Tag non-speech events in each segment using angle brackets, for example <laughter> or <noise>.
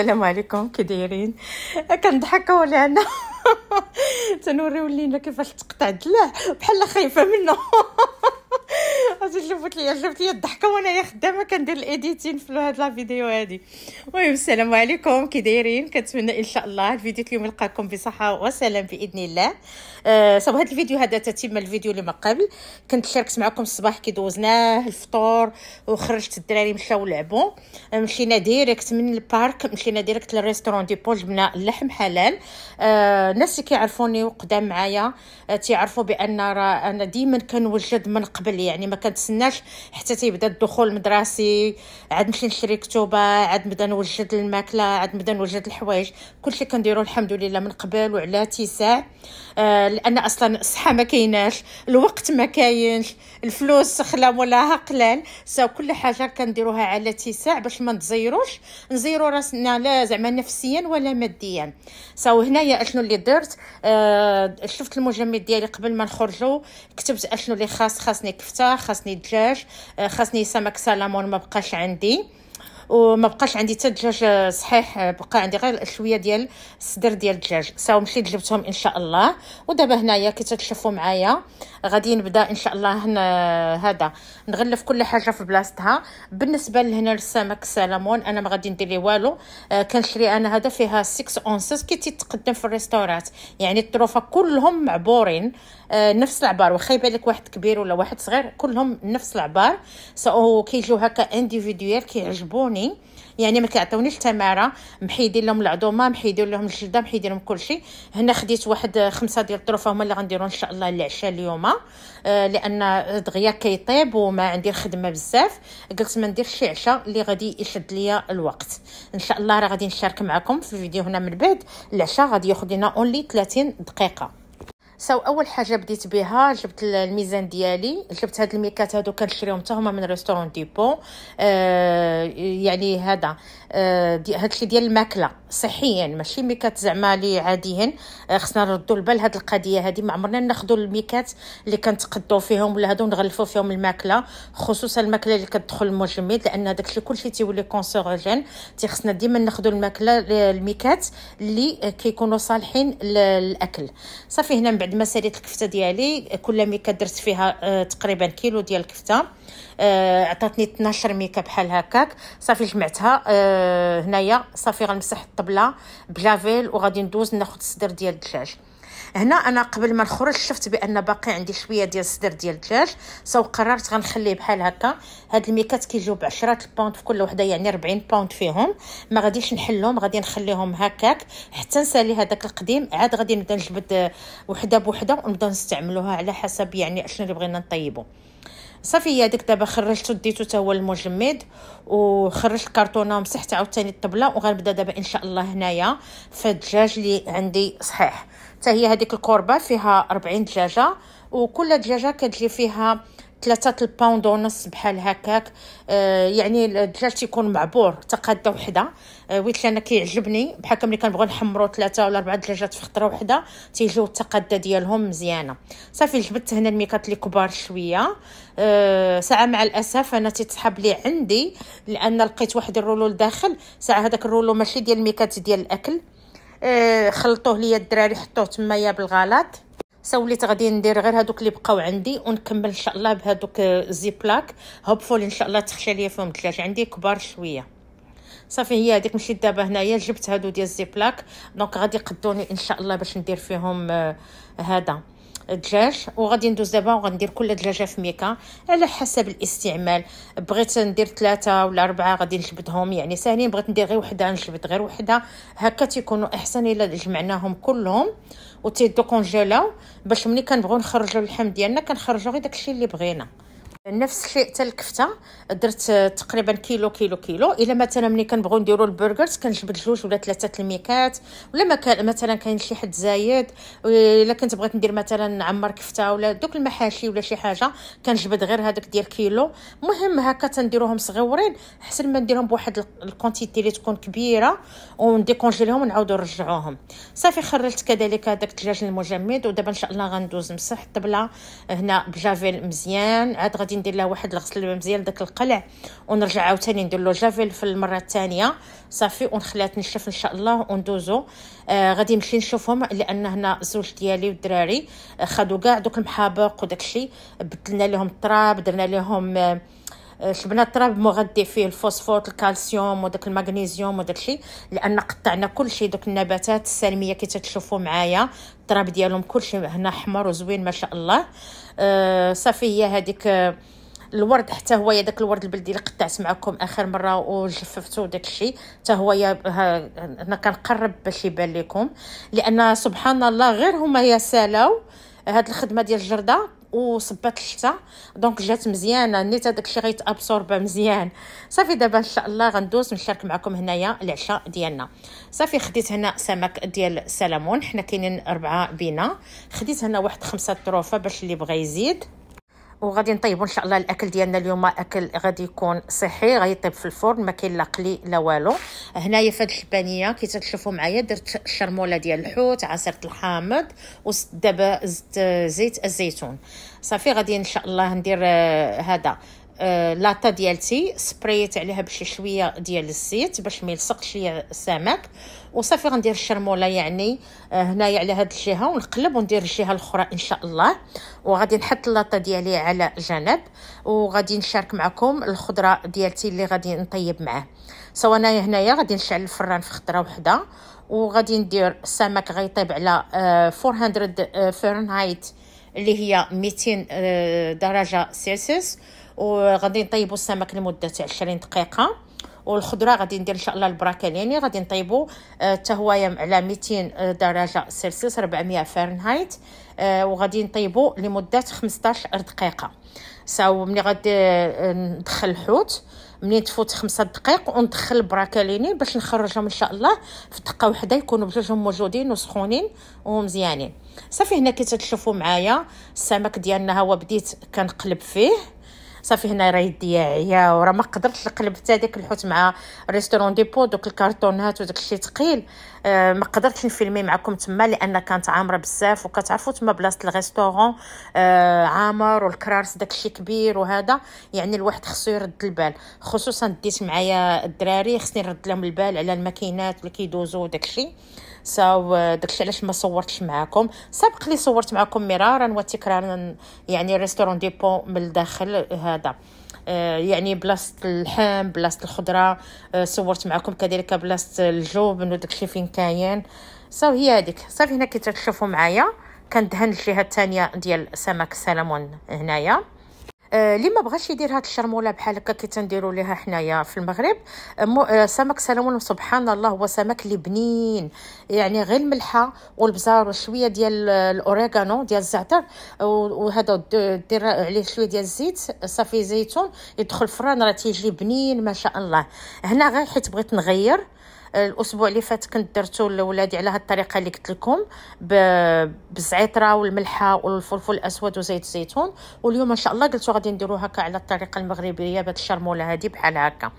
السلام عليكم كي دايرين كنضحكوا لان <laughs> تنوريو لينا كيفاش تقطع دلاع بحال خايفه منه <laughs> قلت لي جبت لي الضحكه وانا خدامه كندير الايديتين في هاد لا فيديو هادي المهم السلام عليكم كي دايرين كنتمنى ان شاء الله الفيديو اليوم يلقاكم بصحه وسلام باذن الله آه صاب هاد الفيديو هذا تتم الفيديو اللي ما قبل كنت شاركت معكم الصباح كي دوزناه الفطور وخرجت الدراري مشاو لعبوا آه، مشينا ديريكت من البارك مشينا ديريكت للريستورون دي بول جبنا اللحم حلال آه الناس اللي كيعرفوني وقدام معايا آه، تيعرفوا بان راه انا ديما كنوجد من قبل يعني ما كنتسناش حتى تيبدا الدخول المدرسي عاد نمشي نشري كتبه عاد نبدا نوجد الماكله عاد نبدا نوجد الحوايج كلشي كنديرو الحمد لله من قبل وعلى اتساع آه لان اصلا الصحه ما كايناش الوقت ما كاينش الفلوس خلا مولاها قلال سو كل حاجه كنديروها على اتساع باش ما نزيروش نزيرو راسنا لا زعما نفسيا ولا ماديا سو هنايا اشنو اللي درت آه شفت المجمد ديالي قبل ما نخرجوا كتبت اشنو اللي خاص خاصني كفته خاصني دجاج الدجاج خاصني سمك سلمون ما بقاش عندي وما بقاش عندي حتى دجاج آه، صحيح آه، بقى عندي غير شويه ديال الصدر ديال الدجاج ساو مشيت جبتهم ان شاء الله ودابا هنايا كي تشوفوا معايا غادي نبدا ان شاء الله هنا آه، هذا نغلف كل حاجه في بلاصتها بالنسبه لهنا للسمك السلمون انا ما غادي ندير ليه والو كنشري انا هذا فيها 6 اونسز كي تتقدم في الريستورات يعني الطروفه كلهم معبورين نفس العبار واخا يبان لك واحد كبير ولا واحد صغير كلهم نفس العبار سو كيجيو هكا انديفيديوال كيعجبوني كيعاونوني يعني ما كيعطيونيش التماره محيدين لهم العظومه محيدين لهم الجلده محيدين لهم كلشي هنا خديت واحد خمسه ديال الطروفه هما اللي غنديرو ان شاء الله العشاء اليوم آه، لان دغيا كيطيب وما عندي الخدمه بزاف قلت ما ندير شي عشاء اللي غادي يشد ليا الوقت ان شاء الله راه غادي نشارك معكم في الفيديو هنا من بعد العشاء غادي ياخذ لنا اونلي 30 دقيقه سو اول حاجه بديت بها جبت الميزان ديالي جبت هاد الميكات هادو كنشريهم حتى هما من ريستورون ديبون آه يعني هذا آه دي هادشي ديال الماكله صحيا ماشي ميكات زعما لي عاديين آه، خصنا نردو البال هاد القضيه هادي ما عمرنا ناخذوا الميكات اللي كنتقدوا فيهم ولا هادو نغلفوا فيهم الماكله خصوصا الماكله اللي كتدخل المجمد لان داكشي كلشي تيولي كونسيروجين تيخصنا ديما ناخذوا الماكله آه، الميكات اللي كيكونوا صالحين للاكل صافي هنا من بعد ما ساليت الكفته ديالي كل ميكه درت فيها آه، تقريبا كيلو ديال الكفته عطاتني 12 ميكه بحال هكاك صافي جمعتها هنايا صافي غنمسح الطبله بلافيل وغادي ندوز ناخذ الصدر ديال الدجاج هنا انا قبل ما نخرج شفت بان باقي عندي شويه ديال الصدر ديال الدجاج سو قررت غنخليه بحال هكا هاد الميكات كيجيو ب 10 باوند في كل وحده يعني 40 باوند فيهم ما غاديش نحلهم غادي نخليهم هكاك حتى نسالي هذاك القديم عاد غادي نبدا نجبد وحده بوحده ونبدا نستعملوها على حسب يعني اشنو اللي بغينا نطيبو صافي هذاك دابا خرجت ديتو حتى هو المجمد وخرجت الكرتونه ومسحت عاوتاني الطبله وغنبدا دابا ان شاء الله هنايا في الدجاج اللي عندي صحيح حتى هي هذيك الكوربه فيها 40 دجاجه وكل دجاجه كتجي فيها ثلاثة الباوند ونص بحال هكاك آه، يعني الدجاج تيكون معبور تقاده وحده آه ويت انا كيعجبني بحال ملي كنبغي نحمرو ثلاثة ولا ربعة دجاجات في خطره وحده تيجيو التقاده ديالهم مزيانه صافي جبت هنا الميكات اللي كبار شويه آه ساعه مع الاسف انا تيتسحب لي عندي لان لقيت واحد الرولو لداخل ساعه هذاك الرولو ماشي ديال الميكات ديال الاكل آه خلطوه ليا الدراري حطوه تمايا بالغلط سا وليت غادي ندير غير هادوك اللي بقاو عندي ونكمل ان شاء الله بهادوك زيبلاك آه، هوبفول ان شاء الله تخشى ليا فيهم الثلاجه عندي كبار شويه صافي هي هذيك مشيت دابا هنايا جبت هادو ديال الزيبلاك دونك غادي يقدوني ان شاء الله باش ندير فيهم آه، هذا الدجاج وغادي ندوز دابا وغندير كل دجاجه في ميكا على حسب الاستعمال بغيت ندير ثلاثه ولا اربعه غادي نجبدهم يعني ساهلين بغيت ندير غير وحده نجبد غير وحده هكا تيكونوا احسن الا جمعناهم كلهم آه وتيدو كونجيلاو باش ملي كنبغيو نخرجوا اللحم ديالنا كنخرجوا غير داكشي اللي بغينا نفس الشيء حتى الكفته درت تقريبا كيلو كيلو كيلو الا مثلا ملي كنبغيو نديرو البرجرز كنجبد جوج ولا ثلاثه الميكات ولا مكا... مثلا كاين شي حد زايد الا كنت بغيت ندير مثلا نعمر كفته ولا دوك المحاشي ولا شي حاجه كنجبد غير هذاك ديال كيلو المهم هكا تنديروهم صغيورين احسن ما نديرهم بواحد الكونتيتي اللي تكون كبيره ونديكونجيليهم ونعاودو نرجعوهم صافي خرجت كذلك هذاك الدجاج المجمد ودابا ان شاء الله غندوز نمسح الطبله هنا بجافيل مزيان عاد غادي ندير لها واحد الغسل مزيان داك القلع ونرجع عاوتاني ندير له جافيل في المره الثانيه صافي ونخليها تنشف ان شاء الله وندوزو آه غادي نمشي نشوفهم لان هنا زوج ديالي والدراري آه، خدوا كاع دوك المحابق وداكشي بدلنا لهم التراب درنا لهم آه شبنا التراب مغذي فيه الفوسفور الكالسيوم وداك المغنيزيوم وداك الشيء لان قطعنا كل شيء دوك النباتات السالميه كي تتشوفوا معايا التراب ديالهم كل شيء هنا حمر وزوين ما شاء الله آه، صافي هي هذيك آه، الورد حتى هو داك الورد البلدي اللي قطعت معكم اخر مره وجففته وداك الشيء حتى هو انا كنقرب باش يبان لكم لان سبحان الله غير هما يا سالاو هاد الخدمه ديال الجرده وصبات الحتة دونك جات مزيانه نيت هذاك الشيء غيتابسوربا مزيان صافي دابا ان شاء الله غندوز نشارك معكم هنايا العشاء ديالنا صافي خديت هنا سمك ديال السلمون حنا كاينين اربعه بينا خديت هنا واحد خمسه طروفه باش اللي بغى يزيد وغادي نطيبوا ان شاء الله الاكل ديالنا اليوم اكل غادي يكون صحي غيطيب في الفرن ما كاين لا قلي لا والو هنايا في هذه الحبانيه كي تشوفوا معايا درت الشرموله ديال الحوت عصيرة الحامض ودابا زدت زيت الزيتون صافي غادي ان شاء الله ندير آه، هذا آه، لاطا ديالتي سبريت عليها بشي شويه ديال الزيت باش ما يلصقش السمك وصافي غندير الشرموله يعني آه، هنايا على هاد الجهه ونقلب وندير الجهه الاخرى ان شاء الله وغادي نحط اللاطه ديالي على جنب وغادي نشارك معكم الخضره ديالتي اللي غادي نطيب معاه سواء انايا هنايا غادي نشعل الفران في خضره وحده وغادي ندير السمك غيطيب على 400 آه، فرنهايت آه، اللي هي 200 درجه سيلسيوس وغادي نطيبوا السمك لمده 20 دقيقه والخضره غادي ندير ان شاء الله البراكاليني غادي نطيبو آه، حتى هويا على 200 آه، درجه سلسيوس 400 آه وغادي نطيبو لمده 15 دقيقه ساو ملي غادي آه، ندخل الحوت ملي تفوت خمسة دقائق وندخل البراكاليني باش نخرجهم ان شاء الله في دقه وحده يكونوا بجوجهم موجودين وسخونين ومزيانين صافي هنا كي تشوفوا معايا السمك ديالنا هو بديت كنقلب فيه صافي هنا راه يديا عيا وراه ما قدرتش نقلب حتى داك الحوت مع ريستورون ديبو دوك الكارتونات وداك الشيء ثقيل آه ما قدرتش نفيلمي معكم تما لان كانت عامره بزاف وكتعرفوا تما بلاصه الريستورون آه عامر والكرارس داك الشيء كبير وهذا يعني الواحد خصو يرد البال خصوصا ديت معايا الدراري خصني نرد لهم البال على الماكينات اللي كيدوزو داك الشيء آه صاو داكشي علاش ما صورتش معاكم سبق لي صورت معاكم مرارا وتكرارا يعني ريستورون ديبو من الداخل هذا آه، يعني بلاصه اللحم بلاصه الخضره آه، صورت معكم كذلك بلاصه الجبن وداكشي فين كاين صاو هي هذيك صافي هنا كي تشوفوا معايا كندهن الجهه الثانيه ديال سمك سلمون هنايا آه، اللي ما بغاش يدير هاد الشرموله بحال هكا كي تنديروا ليها حنايا في المغرب آه، آه، سمك سلمون سبحان الله هو سمك اللي بنين يعني غير الملحه والبزار وشويه ديال الاوريغانو ديال الزعتر وهذا دير عليه شويه ديال الزيت صافي زيتون يدخل الفران راه تيجي بنين ما شاء الله هنا غير حيت بغيت نغير الاسبوع اللي فات كنت درتو لولادي على هاد الطريقه اللي قلت لكم بالزعتره والملحه والفلفل الاسود وزيت الزيتون واليوم ان شاء الله قلتو غادي نديرو هكا على الطريقه المغربيه بهاد الشرموله هادي بحال هكا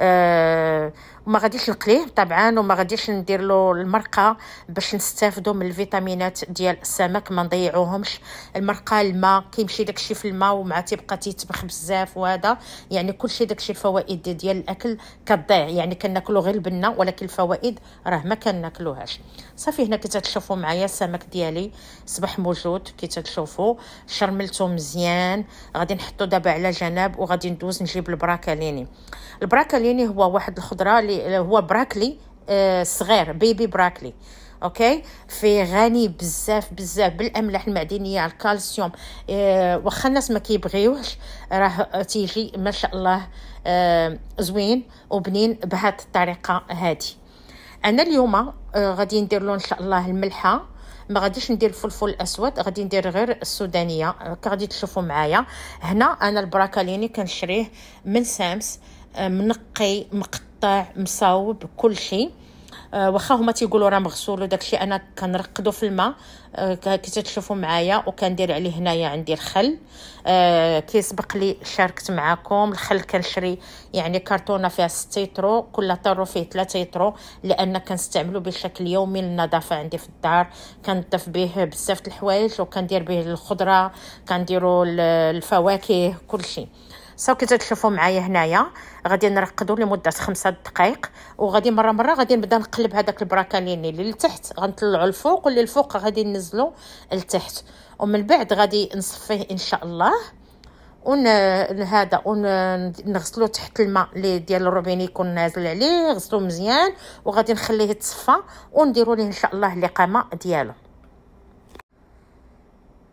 أه وما غاديش نقليه طبعا وما غاديش ندير له المرقه باش نستافدوا من الفيتامينات ديال السمك ما نضيعوهمش المرقه الماء كيمشي داكشي في الماء ومع تيبقى تيتبخ بزاف وهذا يعني كلشي داكشي الفوائد ديال الاكل كتضيع يعني كناكلو غير البنه ولكن الفوائد راه ما كناكلوهاش صافي هنا كي معايا السمك ديالي صبح موجود كي تشوفوا شرملته مزيان غادي نحطو دابا على جناب وغادي ندوز نجيب البراكاليني البراكاليني هو واحد الخضره اللي هو براكلي آه، صغير بيبي براكلي اوكي فيه غني بزاف بزاف بالاملاح المعدنيه الكالسيوم آه، واخا الناس ما كيبغيوهش راه تيجي ما شاء الله آه، زوين وبنين بهاد الطريقه هادي انا اليوم غادي ندير له ان شاء الله الملحه ما غاديش ندير الفلفل الاسود غادي ندير غير السودانيه غادي تشوفوا معايا هنا انا البراكاليني كنشريه من سامس منقي مقطع مصاوب كل شيء أه، واخا هما تيقولوا راه مغسول وداكشي انا كنرقدو في الماء أه، كي تشوفوا معايا وكندير عليه هنايا عندي الخل أه، كي سبق لي شاركت معاكم الخل كنشري يعني كرتونه فيها 6 يترو كل طرو فيه 3 يترو لان كنستعملو بشكل يومي للنظافه عندي في الدار كنضيف به بزاف د الحوايج وكندير به الخضره كنديرو الفواكه كلشي ساو كي تشوفوا معايا هنايا غادي نرقدو لمده خمسة دقائق وغادي مره مره غادي نبدا نقلب هذاك البراكانيني اللي لتحت غنطلعو الفوق واللي الفوق غادي ننزلو لتحت ومن بعد غادي نصفيه ان شاء الله ون هذا ونغسلو تحت الماء اللي ديال الروبيني يكون نازل عليه غسلو مزيان وغادي نخليه يتصفى ونديرو ليه ان شاء الله الاقامه ديالو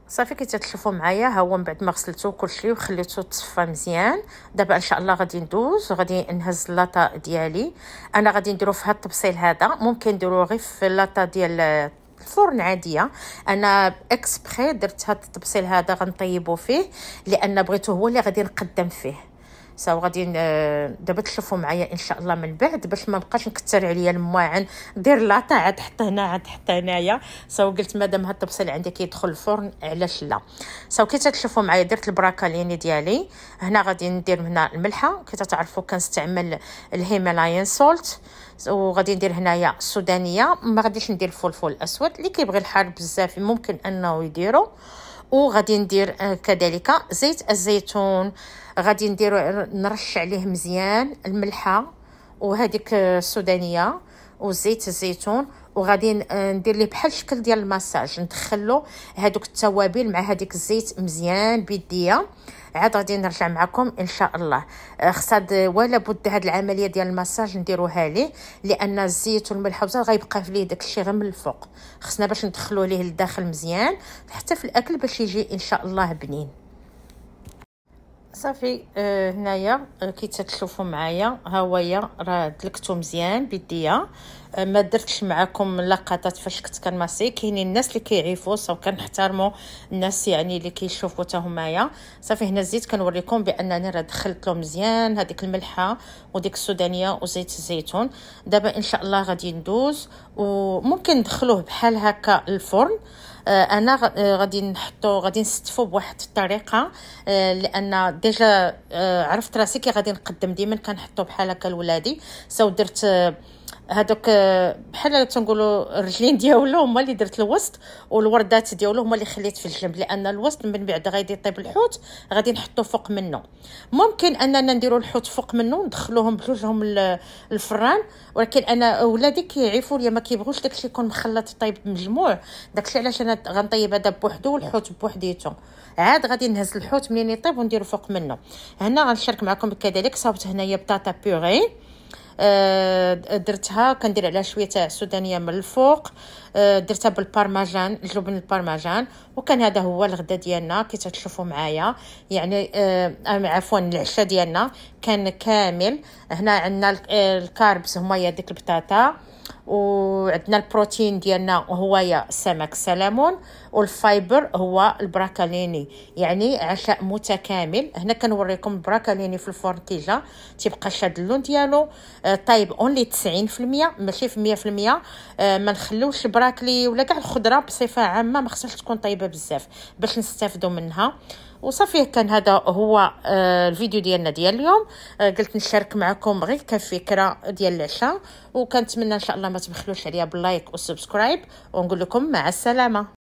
صافي كي تتشوفوا معايا ها هو من بعد ما غسلته كلشي وخليته تصفى مزيان دابا ان شاء الله غادي ندوز وغادي نهز اللاطه ديالي انا غادي نديرو في هاد الطبسيل هذا ممكن نديروه غير في اللاطا ديال الفرن عاديه انا اكسبري درت هاد الطبسيل هذا غنطيبو فيه لان بغيته هو اللي غادي نقدم فيه سو غادي دابا تشوفوا معايا ان شاء الله من بعد باش ما نبقاش نكثر عليا المواعن دير لاطا عاد حط هنا عاد حط هنايا سو قلت مادام هاد الطبسيل عندك كيدخل الفرن علاش لا سو كي تشوفوا معايا درت البراكاليني ديالي هنا غادي ندير هنا الملحه كي تعرفوا كنستعمل الهيمالايان سولت وغادي ندير هنايا السودانيه ما غاديش ندير الفلفل الاسود اللي كيبغي الحار بزاف ممكن انه يديرو وغادي ندير آه، كذلك زيت الزيتون غادي نديرو آه، نرش عليه مزيان الملحه وهذيك آه، السودانيه وزيت الزيتون وغادي آه، ندير ليه بحال الشكل ديال المساج ندخل له هذوك التوابل مع هذيك الزيت مزيان بيديه عاد غادي نرجع معكم ان شاء الله آه، خصها ولا بد هاد العمليه ديال المساج نديروها ليه لان الزيت والملح والزيت غيبقى فيه داك الشيء غير من الفوق خصنا باش ندخلو ليه لداخل مزيان حتى في الاكل باش يجي ان شاء الله بنين صافي آه، هنايا كي تتشوفوا معايا ها هو راه دلكتو مزيان بيديا أه، ما درتش معكم لقطات فاش كنت كنماسي كاينين الناس اللي كيعيفوا سو كنحترموا الناس يعني اللي كيشوفوا حتى همايا صافي هنا الزيت كنوريكم بانني راه دخلت له مزيان هذيك الملحه وديك السودانيه وزيت الزيتون دابا ان شاء الله غادي ندوز وممكن ندخلوه بحال هكا الفرن أه، انا أه، غادي نحطو غادي نستفو بواحد الطريقه لان ديجا عرفت راسي كي غادي نقدم ديما كنحطو بحال هكا لولادي سو درت هادوك آه، بحال تنقولوا الرجلين ديالو هما اللي درت الوسط والوردات ديالو هما اللي خليت في الجنب لان الوسط من بعد غادي يطيب الحوت غادي نحطو فوق منه ممكن اننا نديرو الحوت فوق منه ندخلوهم بجوجهم الفران ولكن انا ولادي كيعيفوا ليا ما كيبغوش داكشي يكون مخلط طيب مجموع داكشي علاش انا غنطيب هذا بوحدو والحوت بوحديته عاد غادي نهز الحوت منين يطيب ونديرو فوق منه هنا غنشارك معكم كذلك صاوبت هنايا بطاطا بيغي أه، درتها كندير عليها شويه تاع سودانيه من الفوق أه، درتها بالبارماجان الجبن البارماجان وكان هذا هو الغدا ديالنا كي تشوفوا معايا يعني أه، عفوا العشاء ديالنا كان كامل هنا عندنا الكاربس هما هي ديك البطاطا وعندنا البروتين ديالنا هو يا سمك سلمون والفايبر هو البراكاليني يعني عشاء متكامل هنا كنوريكم البراكاليني في الفورتيجا تيبقى شاد اللون ديالو آه، طايب اونلي 90% ماشي في 100% آه، ما نخلوش البراكلي ولا كاع الخضره بصفه عامه ما خصهاش تكون طايبه بزاف باش نستافدوا منها وصافي كان هذا هو آه، الفيديو ديالنا ديال اليوم آه، قلت نشارك معكم غير كفكره ديال العشاء وكنتمنى ان شاء الله ما تبخلوش عليا باللايك والسبسكرايب ونقول لكم مع السلامه